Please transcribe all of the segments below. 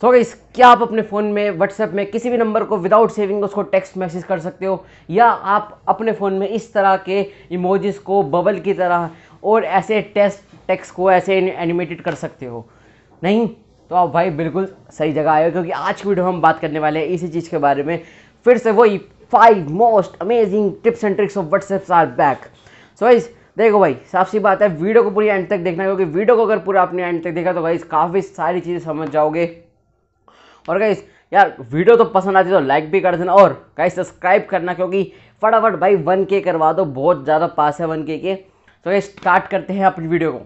सो so guys क्या आप अपने फ़ोन में व्हाट्सएप में किसी भी नंबर को विदाउट सेविंग उसको टेक्स्ट मैसेज कर सकते हो या आप अपने फ़ोन में इस तरह के इमोजेस को बबल की तरह और ऐसे टेस्ट टेक्स्ट को ऐसे एनिमेटेड कर सकते हो नहीं तो आप भाई बिल्कुल सही जगह आए हो क्योंकि आज की वीडियो हम बात करने वाले हैं इसी चीज़ के बारे में फिर से वही five most amazing tips and tricks of WhatsApp are back so guys देखो भाई साफ सी बात है वीडियो को पूरी एंड तक देखना क्योंकि वीडियो को अगर पूरा आपने एंड तक देखा तो भाई काफ़ी सारी चीज़ें समझ जाओगे और गाइस यार वीडियो तो पसंद आती तो लाइक भी कर देना और गाइस सब्सक्राइब करना क्योंकि फटाफट भाई वन के करवा दो बहुत ज़्यादा पास है वन के के तो गाइस स्टार्ट करते हैं अपनी वीडियो को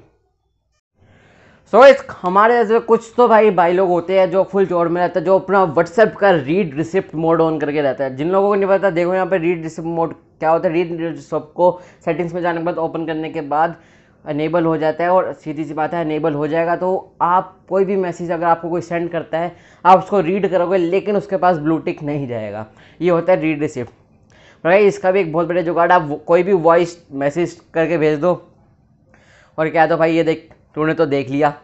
सो so, इस हमारे जैसे कुछ तो भाई भाई लोग होते हैं जो फुल चोर में रहते हैं जो अपना व्हाट्सएप का रीड रिसिप्ट मोड ऑन करके रहता है जिन लोगों को नहीं पता देखो यहाँ पे रीड रिसिप्ट मोड क्या होता है रीड रिसिप्ट को सेटिंग्स में जाने के बाद ओपन करने के बाद अनेबल हो जाता है और सीधी सी बात है अनेबल हो जाएगा तो आप कोई भी मैसेज अगर आपको कोई सेंड करता है आप उसको रीड करोगे लेकिन उसके पास ब्लूटिक नहीं जाएगा ये होता है रीड रिसिप्ट भाई इसका भी एक बहुत बड़ा जुगाड़ आप कोई भी वॉइस मैसेज करके भेज दो और क्या तो भाई ये देख तूने तो देख लिया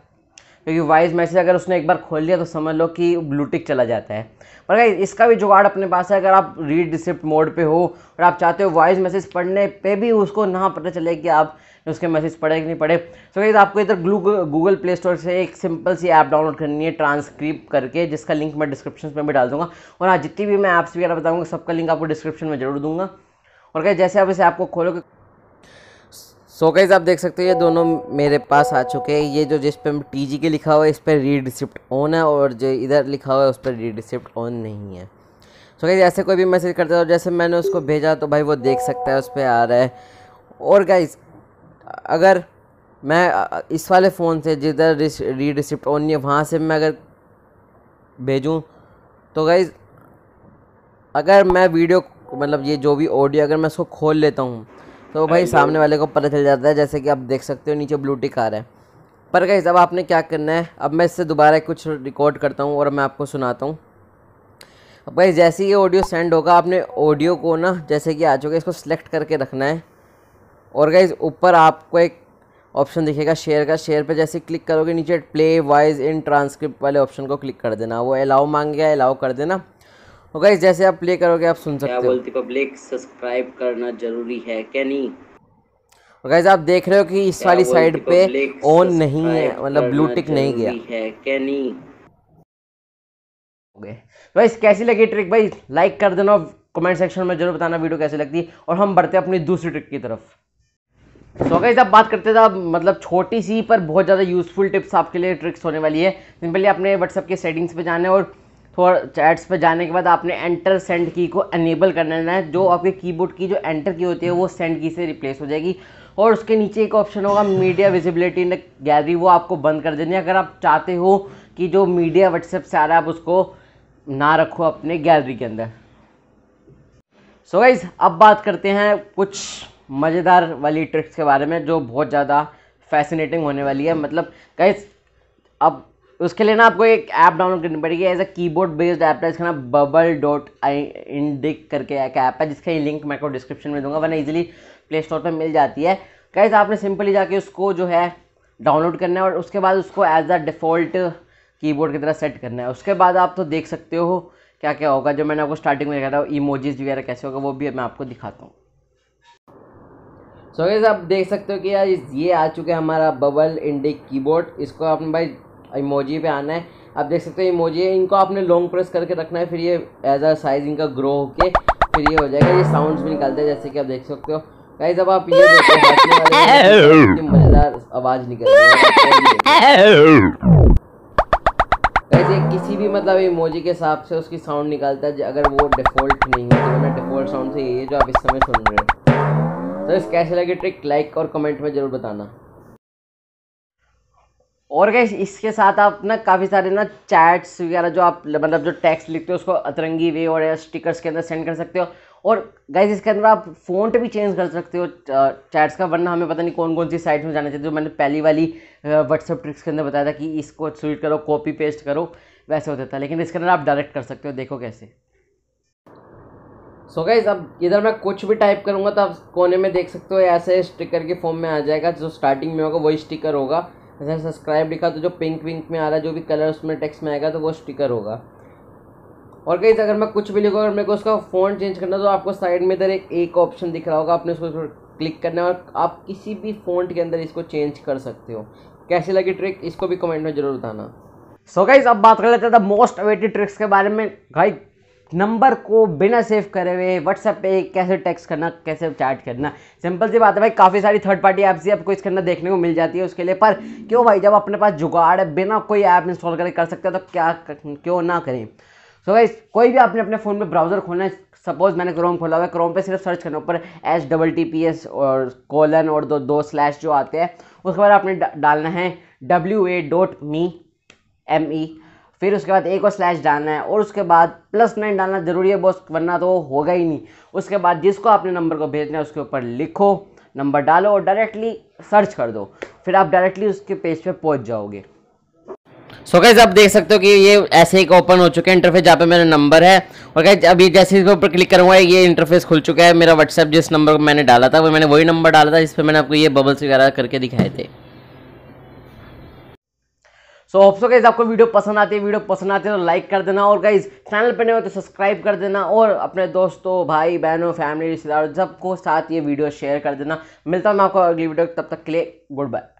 क्योंकि वॉइस मैसेज अगर उसने एक बार खोल लिया तो समझ लो कि ब्लूटिक चला जाता है पर इसका भी जुगाड़ अपने पास है अगर आप रीड रिसिप्ट मोड पे हो और आप चाहते हो वॉइस मैसेज पढ़ने पे भी उसको ना पता चले कि आप उसके मैसेज पढ़े कि नहीं पढ़े सो तो so, आपको इधर गूगल प्ले स्टोर से एक सिंपल सी ऐप डाउनलोड करनी है ट्रांसक्रिप करके जिसका लिंक मैं डिस्क्रिप्शन में भी डाल दूँगा और हाँ जितनी भी मैं ऐप्स वगैरह बताऊँगा सबका लिंक आपको डिस्क्रिप्शन में जरूर दूँगा और क्या जैसे आप इसे आपको खोलोगे सो so गाइज आप देख सकते हो ये दोनों मेरे पास आ चुके हैं ये जो जिस पर टी जी के लिखा हुआ है इस पर रीड रिसिप्ट ऑन है और जो इधर लिखा हुआ है उस पर रीड रिसिप्ट ऑन नहीं है सो so गाइज ऐसे कोई भी मैसेज करता है और जैसे मैंने उसको भेजा तो भाई वो देख सकता है उस पर आ रहा है और गाइज अगर मैं इस वाले फ़ोन से जिधर रीड रिसिप्ट ऑन नहीं है वहाँ से मैं अगर भेजूँ तो गाइज अगर मैं वीडियो मतलब ये जो भी ऑडियो अगर मैं उसको खोल लेता हूँ तो भाई uh, सामने वाले को पता चल जाता है जैसे कि आप देख सकते हो नीचे ब्लू टिक आ रहा है पर गाइस अब आपने क्या करना है अब मैं इससे दोबारा कुछ रिकॉर्ड करता हूँ और मैं आपको सुनाता हूँ अब गाइस जैसे ही ये ऑडियो सेंड होगा आपने ऑडियो को ना जैसे कि आ चुके इसको सिलेक्ट करके रखना है और गाइज ऊपर आपको एक ऑप्शन दिखेगा शेयर का शेयर पे जैसे क्लिक करोगे नीचे प्ले वाइज इन ट्रांसक्रिप्ट वाले ऑप्शन को क्लिक कर देना वो अलाउ मांगेगा अलाउ कर देना और तो गाइस जैसे आप प्ले करोगे आप सुन सकते हो बोलती पब्लिक सब्सक्राइब करना जरूरी है क्या नहीं और तो गाइस आप देख रहे हो कि इस वाली साइड पे ऑन नहीं है मतलब ब्लू टिक नहीं गया है क्या नहीं गाइस कैसी लगी ट्रिक भाई लाइक कर देना कमेंट सेक्शन में जरूर बताना वीडियो कैसी लगती है और हम बढ़ते हैं अपनी दूसरी ट्रिक की तरफ सो so गाइज आप बात करते थे मतलब छोटी सी पर बहुत ज़्यादा यूजफुल टिप्स आपके लिए ट्रिक्स होने वाली है सिंपली आपने व्हाट्सअप के सेटिंग्स पे जाना है और फॉर चैट्स पर जाने के बाद आपने एंटर सेंड की को एनेबल कर लेना है जो आपके कीबोर्ड की जो एंटर की होती है वो सेंड की से रिप्लेस हो जाएगी और उसके नीचे एक ऑप्शन होगा मीडिया विजिबिलिटी इन गैलरी वो आपको बंद कर देनी है अगर आप चाहते हो कि जो मीडिया व्हाट्सएप से आ रहा है आप उसको ना रखो अपने गैलरी के अंदर सो so गाइज अब बात करते हैं कुछ मज़ेदार वाली ट्रिक्स के बारे में जो बहुत ज़्यादा फैसिनेटिंग होने वाली है मतलब गाइज अब उसके लिए ना आपको एक ऐप डाउनलोड करनी पड़ेगी as a keyboard based app है इसका ना बबल डॉट आई इंडिक करके एक ऐप है जिसका ये लिंक मैं आपको डिस्क्रिप्शन में दूंगा वरना इजीली प्ले स्टोर पर मिल जाती है कैसे आपने सिंपली जाके उसको जो है डाउनलोड करना है और उसके बाद उसको एज अ डिफ़ॉल्ट कीबोर्ड की तरह सेट करना है उसके बाद आप तो देख सकते हो क्या क्या होगा जो मैंने आपको स्टार्टिंग में दिखाया था इमोजीज वगैरह कैसे होगा वो भी मैं आपको दिखाता हूँ सो so, आप देख सकते हो कि यार ये आ चुका है हमारा बबल इंडिक कीबोर्ड इसको आपने भाई इमोजी पे आना है आप देख सकते हो इमोजी है इनको आपने लॉन्ग प्रेस करके रखना है फिर ये एज अ साइज इनका ग्रो होके फिर ये हो जाएगा ये साउंड्स भी निकालते हैं जैसे कि आप देख सकते हो कहीं जब आप ये मज़ेदार आवाज़ निकल किसी भी मतलब इमोजी के हिसाब से उसकी साउंड निकालता है अगर वो डिफ़ॉल्ट नहीं है तो मैं डिफ़ॉल्ट साउंड से ये जो आप इस समय सुन रहे हो तो इस कैसे लगे ट्रिक लाइक और कमेंट में ज़रूर बताना और गैस इसके साथ आप ना काफ़ी सारे ना चैट्स वगैरह जो आप मतलब जो टेक्स्ट लिखते हो उसको अतरंगी वे और स्टिकर्स के अंदर सेंड कर सकते हो और गैस इसके अंदर आप फ़ोन भी चेंज कर सकते हो चैट्स का वरना हमें पता नहीं कौन कौन सी साइट में जाना चाहिए जो मैंने पहली वाली व्हाट्सअप ट्रिक्स के अंदर बताया था कि इसको स्वीट करो कॉपी पेस्ट करो वैसे होता था लेकिन इसके अंदर आप डायरेक्ट कर सकते हो देखो कैसे सो so गाइज अब इधर मैं कुछ भी टाइप करूँगा तो आप कोने में देख सकते हो ऐसे स्टिकर के फॉर्म में आ जाएगा जो स्टार्टिंग में होगा वही स्टिकर होगा अगर सब्सक्राइब लिखा तो जो पिंक विंक में आ रहा है जो भी कलर उसमें टेक्स्ट में आएगा तो वो स्टिकर होगा और कहीं अगर मैं कुछ भी लिखूँ अगर मेरे को उसका फोन चेंज करना तो आपको साइड में इधर एक एक ऑप्शन दिख रहा होगा आपने उसको क्लिक करना है और आप किसी भी फोन के अंदर इसको चेंज कर सकते हो कैसी लगी ट्रिक इसको भी कमेंट में ज़रूर बताना सो so गाइज अब बात कर लेते हैं द मोस्ट अवेटेड ट्रिक्स के बारे में गाइज नंबर को बिना सेव करे हुए व्हाट्सएप पे कैसे टेक्स्ट करना कैसे चैट करना सिंपल सी बात है भाई काफ़ी सारी थर्ड पार्टी ऐप्स ही आपको इसके अंदर देखने को मिल जाती है उसके लिए पर क्यों भाई जब अपने पास जुगाड़ है बिना कोई ऐप इंस्टॉल करके कर सकते हैं तो क्या क्यों ना करें सो भाई कोई भी आपने अपने फ़ोन में ब्राउज़र खोलना है सपोज मैंने क्रोम खोला हुआ है क्रोम पे सिर्फ सर्च करना ऊपर H double T P S और कोलन और दो दो स्लैश जो आते हैं उसके बाद आपने डालना है W A dot me M E फिर उसके बाद एक और स्लैश डालना है और उसके बाद प्लस नाइन डालना ज़रूरी है बॉस वरना तो होगा ही नहीं उसके बाद जिसको आपने नंबर को भेजना है उसके ऊपर लिखो नंबर डालो और डायरेक्टली सर्च कर दो फिर आप डायरेक्टली उसके पेज पे पहुंच जाओगे सो so गाइज आप देख सकते हो कि ये ऐसे ही ओपन हो चुके हैं इंटरफेस जहाँ पे मेरा नंबर है और कैसे अभी जैसे इसके ऊपर क्लिक करूँगा ये इंटरफेस खुल चुका है मेरा व्हाट्सएप जिस नंबर को मैंने डाला था वो मैंने वही नंबर डाला था जिस पर मैंने आपको ये बबल्स वगैरह करके दिखाए थे सो होप्स गाइज आपको वीडियो पसंद आती है वीडियो पसंद आती है तो लाइक कर देना और गाइज चैनल पर नहीं हो तो सब्सक्राइब कर देना और अपने दोस्तों भाई बहनों फैमिली रिश्तेदारों सबको साथ ये वीडियो शेयर कर देना मिलता हूँ मैं आपको अगली वीडियो तब तक के लिए गुड बाय